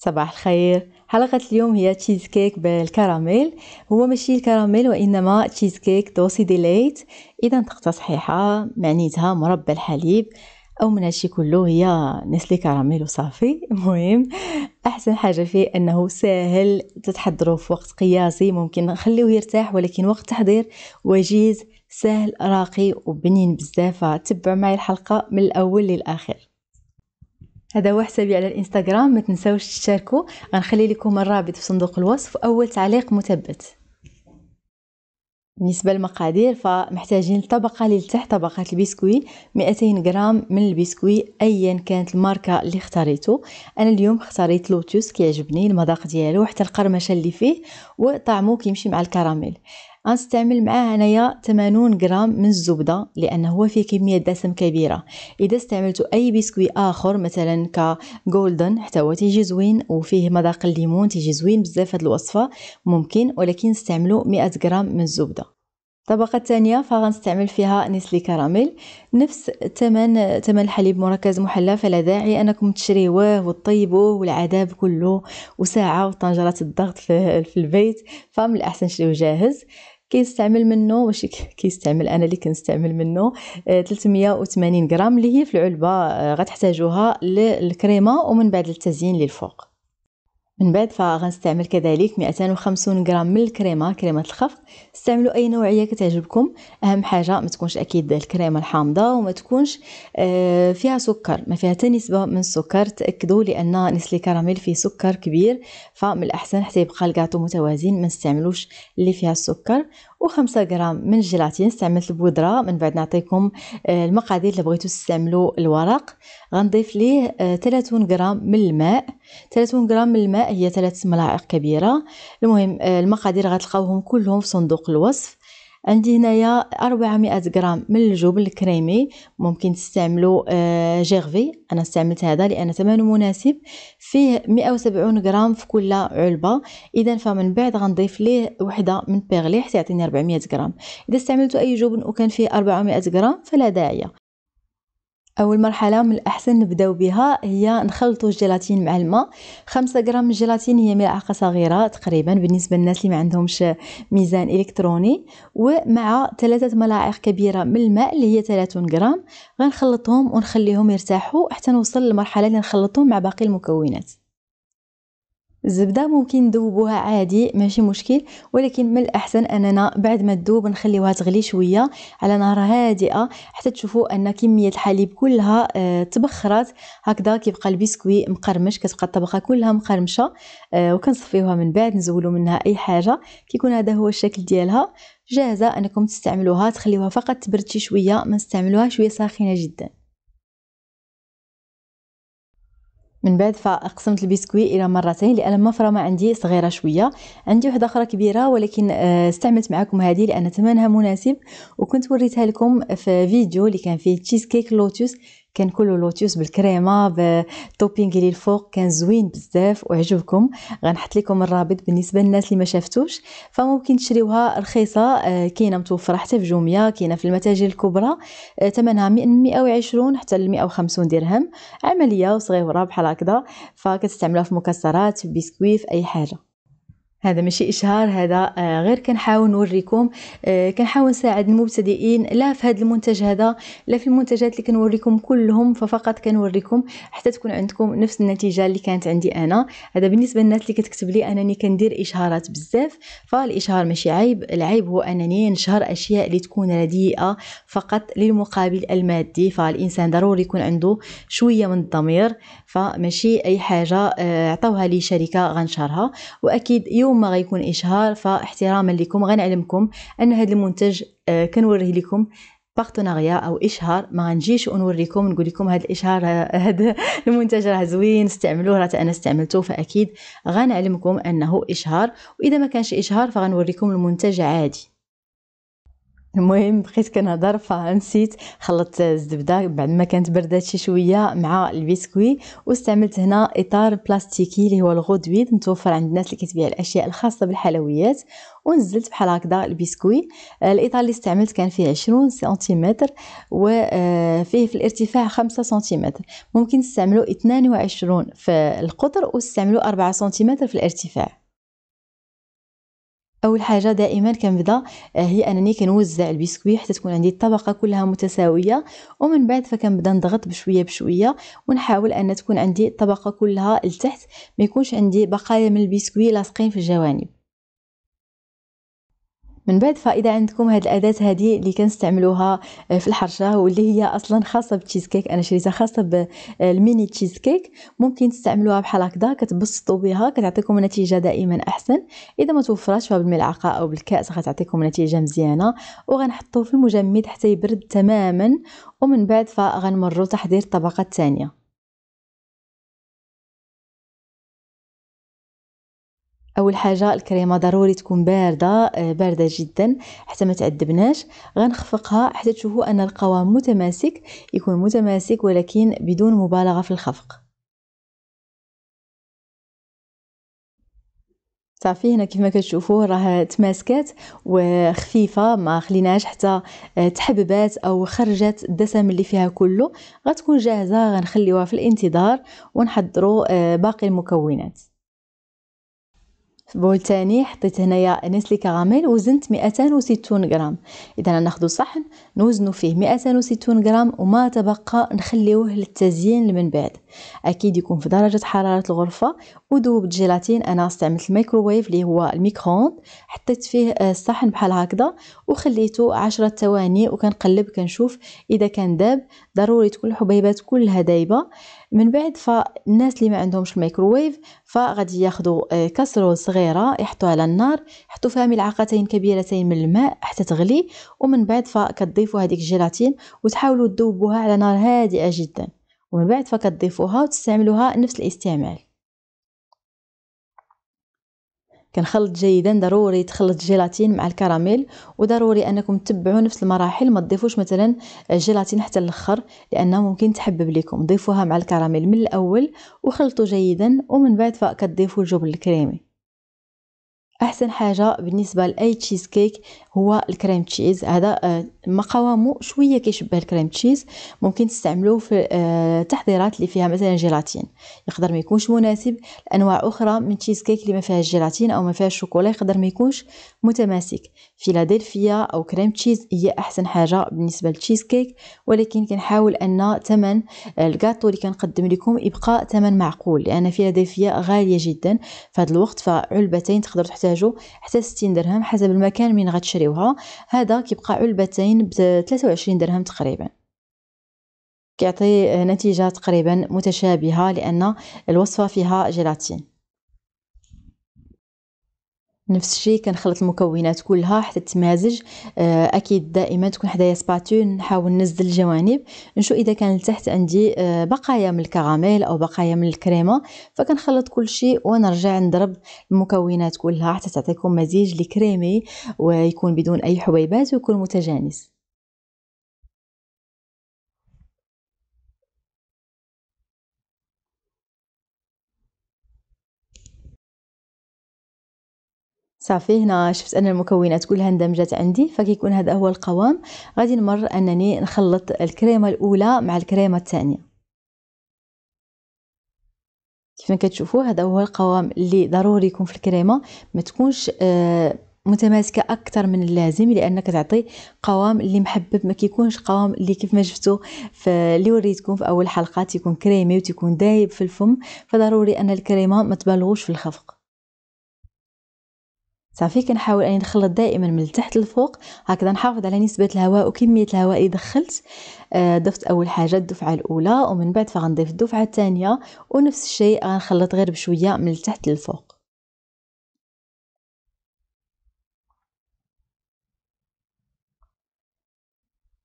صباح الخير حلقة اليوم هي تشيز كيك بالكراميل هو ماشي الكراميل وإنما تشيز كيك دوسي ديليت إذا نقطة صحيحة معنيتها مربى الحليب أو من هادشي كله هي نسلي كراميل وصافي مهم أحسن حاجة فيه أنه ساهل تتحضره في وقت قياسي ممكن نخليوه يرتاح ولكن وقت التحضير وجيز سهل راقي وبنين بزاف تبع معي الحلقة من الأول للآخر هذا هو حسابي على الانستغرام ما تنساوش تشاركوا غنخلي لكم الرابط في صندوق الوصف اول تعليق مثبت بالنسبة للمقادير فمحتاجين طبقة للتحت طبقة البسكوي 200 غرام من البسكوي أيا كانت الماركة اللي اختاريتو أنا اليوم اختاريت لوتوس كيعجبني المذاق ديالو حتى القرمشة اللي فيه وطعمه كيمشي مع الكراميل غنستعمل معاه انايا 80 غرام من الزبده لان هو فيه كميه دسم كبيره اذا استعملت اي بسكوي اخر مثلا كجولدن حتى هو تيجي زوين وفيه مذاق الليمون تيجي زوين بزاف هاد الوصفه ممكن ولكن استعملوا 100 غرام من الزبده الطبقة الثانية فغنستعمل فيها نسلي كراميل نفس ثمن ثمن الحليب مركز محلى فلا داعي انكم تشريوه وتطيبوه والعذاب كله وساعة وطنجرة الضغط في, البيت فمن الاحسن شريوه جاهز كيستعمل منه واش كيستعمل انا اللي كنستعمل منه 380 آه، غرام اللي هي في العلبه آه، غتحتاجوها للكريمه ومن بعد للتزيين للفوق من بعد فغنستعمل كذلك 250 غرام من الكريمه كريمه الخفق استعملوا اي نوعيه كتعجبكم اهم حاجه ما تكونش اكيد الكريمه الحامضه وما تكونش آه، فيها سكر ما فيها حتى نسبه من السكر تاكدوا لان نسلي كراميل فيه سكر كبير فمن الاحسن حتى يبقى الكاطو متوازن ما نستعملوش اللي فيها السكر و5 غرام من الجيلاتين استعملت البودره من بعد نعطيكم آه، المقادير اللي بغيتو تستعملوا الورق غنضيف ليه 30 آه، غرام من الماء 30 غرام من الماء هي 3 ملاعق كبيره المهم آه، المقادير غتلقاوهم كلهم في صندوق الوصف عندي هنايا 400 غرام من الجبن الكريمي ممكن تستعملوا آه، جيرفي انا استعملت هذا لان ثمنه مناسب فيه 170 غرام في كل علبه اذا فمن بعد غنضيف ليه وحده من بيرلي حتى يعطيني 400 غرام اذا استعملتوا اي جبن وكان فيه 400 غرام فلا داعي اول مرحله من الاحسن نبداو بها هي نخلطوا الجيلاتين مع الماء 5 غرام من الجيلاتين هي ملعقه صغيره تقريبا بالنسبه للناس اللي ما عندهمش ميزان الكتروني ومع ثلاثه ملاعق كبيره من الماء اللي هي 30 غرام غنخلطهم ونخليهم يرتاحوا حتى نوصل للمرحله اللي نخلطهم مع باقي المكونات الزبده ممكن نذوبوها عادي ماشي مشكل ولكن من الاحسن اننا بعد ما تذوب نخليوها تغلي شويه على نار هادئه حتى تشوفوا ان كميه الحليب كلها آه تبخرات هكذا كيبقى البسكوي مقرمش كتبقى الطبقه كلها مقرمشه آه وكنصفيوها من بعد نزولوا منها اي حاجه كيكون هذا هو الشكل ديالها جاهزه انكم تستعملوها تخليوها فقط تبرد شويه ما نستعملوها شويه ساخنه جدا من بعد فقسمت البسكوي الى مرتين لان المفرمه عندي صغيره شويه عندي واحده اخرى كبيره ولكن آه، استعملت معكم هذه لان ثمنها مناسب وكنت وريتها لكم في فيديو اللي كان فيه تشيز كيك لوتوس كان كله لوتيوس بالكريمه بالتوبينغ اللي الفوق كان زوين بزاف وعجبكم غنحط لكم الرابط بالنسبه للناس اللي ما شافتوش فممكن تشريوها رخيصه آه، كاينه متوفره حتى في جوميا كاينه في المتاجر الكبرى ثمنها من 120 حتى ل 150 درهم عمليه وصغيره بحال هكذا فكتستعملها في مكسرات في بسكوي في اي حاجه هذا ماشي اشهار هذا آه، غير كنحاول نوريكم آه، كنحاول نساعد المبتدئين لا في هذا المنتج هذا لا في المنتجات اللي كنوريكم كلهم ففقط كنوريكم حتى تكون عندكم نفس النتيجه اللي كانت عندي انا هذا بالنسبه للناس اللي كتكتب لي انني كندير اشهارات بزاف فالاشهار ماشي عيب العيب هو انني نشهر اشياء اللي تكون رديئه فقط للمقابل المادي فالانسان ضروري يكون عنده شويه من الضمير فماشي اي حاجه آه، عطاوها لي شركه غنشهرها واكيد يو اليوم ما غيكون اشهار فاحتراما لكم غنعلمكم ان هذا المنتج آه، كنوريه لكم بارتناريا او اشهار ما غنجيش ونوريكم نقول لكم هذا الاشهار آه، هذا المنتج راه زوين استعملوه راه انا استعملته فاكيد غنعلمكم انه اشهار واذا ما كانش اشهار فغنوريكم المنتج عادي المهم بقيت كنهضر فنسيت خلطت الزبده بعد ما كانت بردات شي شويه مع البسكوي واستعملت هنا اطار بلاستيكي اللي هو الغودويد متوفر عند الناس اللي كتبيع الاشياء الخاصه بالحلويات ونزلت بحال هكذا البسكوي الاطار اللي استعملت كان فيه 20 سنتيمتر وفيه آه، في الارتفاع 5 سنتيمتر ممكن تستعملوا 22 في القطر وتستعملوا 4 سنتيمتر في الارتفاع اول حاجه دائما كنبدا آه، هي انني كنوزع البسكوي حتى تكون عندي الطبقه كلها متساويه ومن بعد فكنبدا نضغط بشويه بشويه ونحاول ان تكون عندي الطبقه كلها لتحت ما يكونش عندي بقايا من البسكوي لاصقين في الجوانب من بعد فاذا عندكم هاد الاداه هذه اللي كنستعملوها آه، في الحرشه واللي هي اصلا خاصه بالتشيز كيك انا شريتها خاصه بالميني آه، تشيز كيك ممكن تستعملوها بحال هكذا كتبسطوا بها كتعطيكم نتيجه دائما احسن اذا ما توفراتش بالملعقه او بالكاس غتعطيكم نتيجه مزيانه وغنحطوه في المجمد حتى يبرد تماما ومن بعد فغنمروا تحضير الطبقه الثانيه اول حاجه الكريمه ضروري تكون بارده آه، بارده جدا حتى ما تعذبناش غنخفقها حتى تشوفوا ان القوام متماسك يكون متماسك ولكن بدون مبالغه في الخفق صافي هنا كيف ما كتشوفوا راه تماسكات وخفيفه ما خليناهاش حتى آه، تحببات او خرجات الدسم اللي فيها كله غتكون جاهزه غنخليوها في الانتظار ونحضروا آه، باقي المكونات في تاني حطيت هنايا نسلي كراميل وزنت 260 غرام اذا ناخذ صحن نوزنو فيه 260 غرام وما تبقى نخليوه للتزيين من بعد اكيد يكون في درجه حراره الغرفه وذوبت جيلاتين انا استعملت الميكروويف اللي هو الميكرووند حطيت فيه آه، الصحن بحال هكذا وخليته عشرة ثواني وكنقلب كنشوف اذا كان داب ضروري تكون الحبيبات كلها دايبه من بعد فالناس اللي ما عندهمش الميكروويف فغادي ياخذوا آه، كاسرول صغيره يحطوها على النار يحطوا فيها ملعقتين كبيرتين من الماء حتى تغلي ومن بعد فكتضيفوا هذيك الجيلاتين وتحاولوا تذوبوها على نار هادئه جدا ومن بعد فكتضيفوها وتستعملوها نفس الاستعمال كنخلط جيدا ضروري تخلط الجيلاتين مع الكراميل وضروري انكم تتبعوا نفس المراحل ما تضيفوش مثلا الجيلاتين حتى الاخر لانه ممكن تحبب لكم ضيفوها مع الكراميل من الاول وخلطوا جيدا ومن بعد فكتضيفوا الجبن الكريمي احسن حاجه بالنسبه لاي تشيز كيك هو الكريم تشيز هذا آه، مقوامه شويه كيشبه الكريم تشيز ممكن تستعملوه في التحضيرات آه، اللي فيها مثلا جيلاتين يقدر ما يكونش مناسب لانواع اخرى من تشيز كيك اللي ما فيهاش جيلاتين او ما فيهاش شوكولا يقدر ما يكونش متماسك فيلادلفيا او كريم تشيز هي احسن حاجه بالنسبه للتشيز كيك ولكن كنحاول ان ثمن الكاطو اللي كنقدم لكم يبقى ثمن معقول لان فيلادلفيا غاليه جدا في هذا الوقت فعلبتين تقدر تحتاج تحتاجوا حتى 60 درهم حسب المكان من غتشريوها هذا كيبقى علبتين ب 23 درهم تقريبا كيعطي نتيجة تقريبا متشابهة لأن الوصفة فيها جيلاتين نفس الشيء كنخلط المكونات كلها حتى تتمازج آه، اكيد دائما تكون حدايا سباتول نحاول نزل الجوانب نشوف اذا كان لتحت عندي آه، بقايا من الكراميل او بقايا من الكريمه فكنخلط كل شيء ونرجع نضرب المكونات كلها حتى تعطيكم مزيج لكريمي ويكون بدون اي حبيبات ويكون متجانس صافي هنا شفت ان المكونات كلها اندمجت عندي فكيكون هذا هو القوام غادي نمر انني نخلط الكريمه الاولى مع الكريمه الثانيه كيف ما كتشوفوا هذا هو القوام اللي ضروري يكون في الكريمه ما تكونش آه، متماسكه اكثر من اللازم لان كتعطي قوام اللي محبب ما كيكونش قوام اللي كيف ما شفتوا اللي وريتكم في اول حلقه تيكون كريمي وتيكون دايب في الفم فضروري ان الكريمه ما تبالغوش في الخفق صافي كنحاول اني نخلط دائما من التحت للفوق هكذا نحافظ على نسبه الهواء وكميه الهواء اللي دخلت آه، ضفت اول حاجه الدفعه الاولى ومن بعد فغنضيف الدفعه الثانيه ونفس الشيء غنخلط غير بشويه من التحت للفوق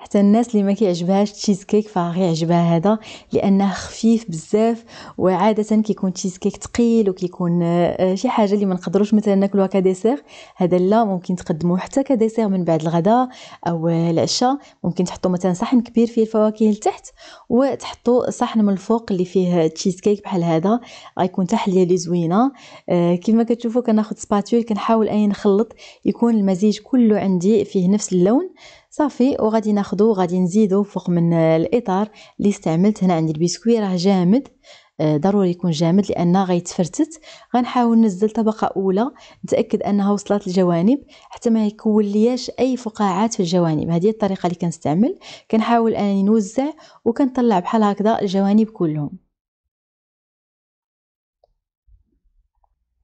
حتى الناس اللي ما كيعجبهاش تشيز كيك فغيعجبها هذا لانه خفيف بزاف وعاده كيكون تشيز كيك ثقيل وكيكون آه، شي حاجه اللي ما نقدروش مثلا ناكلوها كديسير هذا لا ممكن تقدموه حتى كديسير من بعد الغداء او العشاء ممكن تحطوا مثلا صحن كبير فيه الفواكه لتحت وتحطوا صحن من الفوق اللي فيه تشيز كيك بحال هذا غيكون تحليه اللي زوينه آه، ما كتشوفوا كناخذ سباتول كنحاول اني نخلط يكون المزيج كله عندي فيه نفس اللون صافي وغادي ناخدو غادي نزيدو فوق من آه، الاطار اللي استعملت هنا عندي البسكوي راه جامد آه، ضروري يكون جامد لان غيتفرتت غنحاول نزل طبقه اولى نتاكد انها وصلت الجوانب حتى ما يكون لياش اي فقاعات في الجوانب هذه الطريقه اللي كنستعمل كنحاول انني نوزع وكنطلع بحال هكذا الجوانب كلهم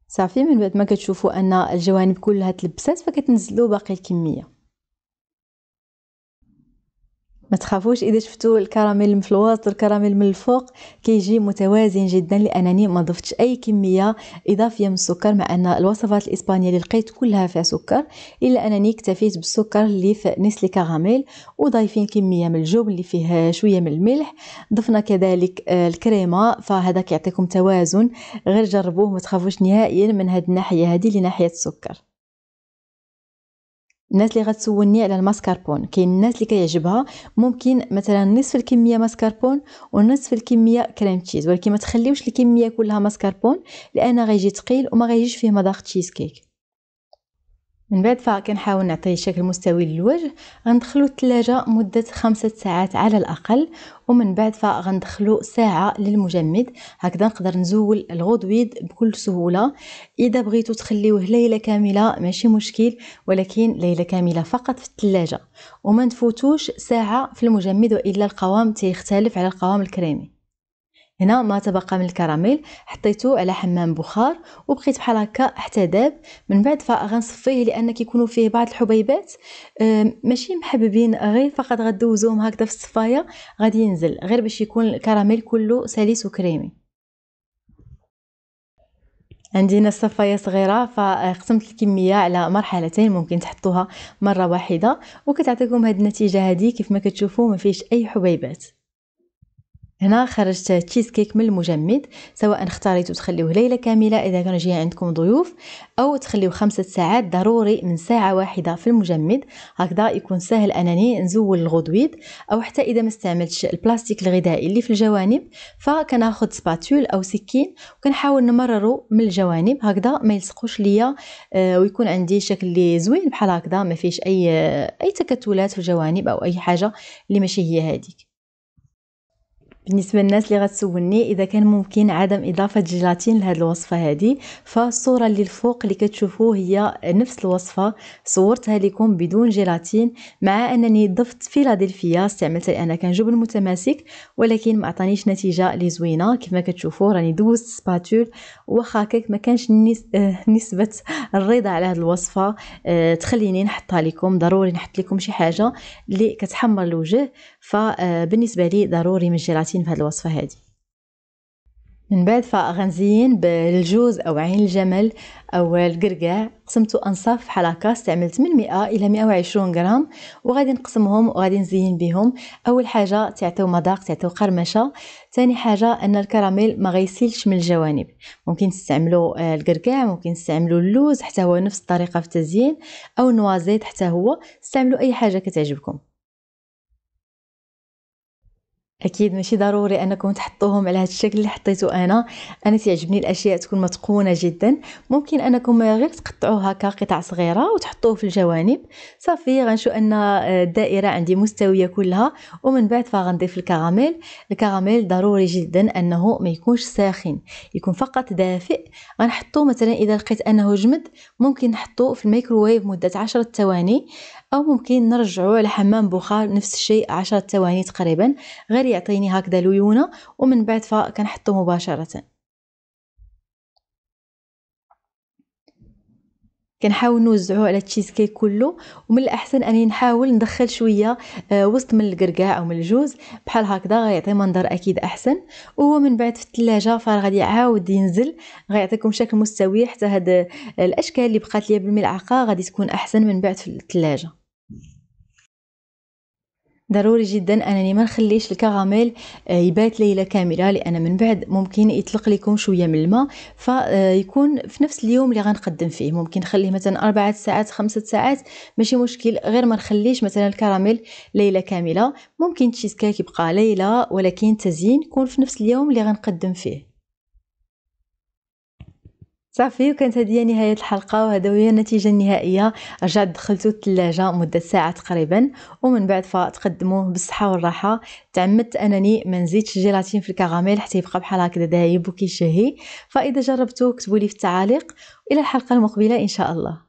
صافي من بعد ما كتشوفوا ان الجوانب كلها تلبسات فكتنزلوا باقي الكميه ما تخافوش اذا شفتوا الكراميل الوسط والكراميل من الفوق كيجي متوازن جدا لانني ما ضفتش اي كميه اضافيه من السكر مع ان الوصفات الاسبانيه اللي لقيت كلها فيها سكر الا انني اكتفيت بالسكر اللي في نسلي كراميل وضايفين كميه من الجبن اللي فيه شويه من الملح ضفنا كذلك آه، الكريمه فهذا كيعطيكم توازن غير جربوه ما تخافوش نهائيا من هذه الناحيه هذه لناحيه السكر الناس اللي غتسولني على الماسكاربون كاين الناس اللي كيعجبها ممكن مثلا نصف الكميه ماسكاربون ونصف الكميه كريم تشيز ولكن ما تخليوش الكميه كلها ماسكاربون لان غيجي ثقيل وما غيجيش فيه مذاق تشيز كيك من بعد فكنحاول نعطيه شكل مستوي للوجه غندخلو الثلاجة مدة خمسة ساعات على الأقل ومن بعد فغندخلو ساعة للمجمد هكذا نقدر نزول الغضويد بكل سهولة إذا بغيتو تخليوه ليلة كاملة ماشي مشكل ولكن ليلة كاملة فقط في الثلاجة وما نفوتوش ساعة في المجمد وإلا القوام تيختلف على القوام الكريمي هنا ما تبقى من الكراميل حطيته على حمام بخار وبقيت بحال هكا حتى داب من بعد فغنصفيه لان كيكونوا فيه بعض الحبيبات ماشي محببين غير فقط غدوزوهم هكذا في الصفايه غادي ينزل غير باش يكون الكراميل كله سلس وكريمي عندي هنا صفايه صغيره فقسمت الكميه على مرحلتين ممكن تحطوها مره واحده وكتعطيكم هاد النتيجه هذه كيف ما كتشوفوا ما فيش اي حبيبات هنا خرجت تشيز كيك من المجمد سواء اختاريتو تخليوه ليله كامله اذا كانوا جايين عندكم ضيوف او تخليوه خمسة ساعات ضروري من ساعه واحده في المجمد هكذا يكون سهل انني نزول الغدويد او حتى اذا ما استعملتش البلاستيك الغذائي اللي في الجوانب فكناخذ سباتول او سكين وكنحاول نمررو من الجوانب هكذا ما يلصقوش ليا آه، ويكون عندي شكل اللي زوين بحال هكذا ما فيش اي آه، اي تكتلات في الجوانب او اي حاجه اللي ماشي هي هذيك بالنسبه للناس اللي غتسولني اذا كان ممكن عدم اضافه جيلاتين لهاد الوصفه هذه فالصوره اللي الفوق اللي كتشوفوه هي نفس الوصفه صورتها لكم بدون جيلاتين مع انني ضفت فيلادلفيا استعملت انا كان جبن متماسك ولكن ما عطانيش نتيجه اللي زوينه ما كتشوفوا راني دوزت سباتول واخا هكاك ما كانش نسبه الرضا على هاد الوصفه آه، تخليني نحطها لكم ضروري نحط لكم شي حاجه اللي كتحمر الوجه فبالنسبه لي ضروري من الجيلاتين في هذه الوصفه هذه من بعد فغنزين بالجوز او عين الجمل او القرقع قسمته انصاف بحال استعملت من 100 الى 120 غرام وغادي نقسمهم وغادي نزين بهم اول حاجه تعطيو مذاق تعطيو قرمشه ثاني حاجه ان الكراميل ما غيسيلش من الجوانب ممكن تستعملوا آه، القرقع ممكن تستعملوا اللوز حتى هو نفس الطريقه في التزيين او النوازيت حتى هو استعملوا اي حاجه كتعجبكم اكيد ماشي ضروري انكم تحطوهم على هذا الشكل اللي حطيته انا انا تعجبني الاشياء تكون متقونه جدا ممكن انكم غير تقطعوها كقطع قطع صغيره وتحطوه في الجوانب صافي غنشوف ان الدائره عندي مستويه كلها ومن بعد فغنضيف الكراميل الكراميل ضروري جدا انه ما يكونش ساخن يكون فقط دافئ غنحطو مثلا اذا لقيت انه جمد ممكن نحطو في الميكروويف مده 10 ثواني او ممكن نرجعو على حمام بخار نفس الشيء 10 ثواني تقريبا غير يعطيني هكذا ليونه ومن بعد فكنحطو مباشره كنحاول نوزعو على التشيز كيك كله ومن الاحسن اني نحاول ندخل شويه آه، وسط من الكركاع او من الجوز بحال هكذا غيعطي منظر اكيد احسن وهو من بعد في الثلاجه فغادي يعاود ينزل غيعطيكم شكل مستوي حتى هاد آه، الاشكال اللي بقات ليا بالملعقه غادي تكون احسن من بعد في الثلاجه ضروري جدا انني ما نخليش الكراميل آه، يبات ليله كامله لان من بعد ممكن يطلق لكم شويه من الماء فيكون في نفس اليوم اللي غنقدم فيه ممكن نخليه مثلا أربعة ساعات خمسة ساعات ماشي مشكل غير ما نخليش مثلا الكراميل ليله كامله ممكن تشيز كيك يبقى ليله ولكن تزيين يكون في نفس اليوم اللي غنقدم فيه صافي وكانت هذه نهاية الحلقة وهذا هي النتيجة النهائية رجعت دخلته الثلاجة مدة ساعة تقريبا ومن بعد فتقدموه بالصحة والراحة تعمدت انني ما نزيدش الجيلاتين في الكراميل حتى يبقى بحال هكذا دايب وكيشهي فاذا جربتوه كتبوا لي في التعاليق الى الحلقة المقبلة ان شاء الله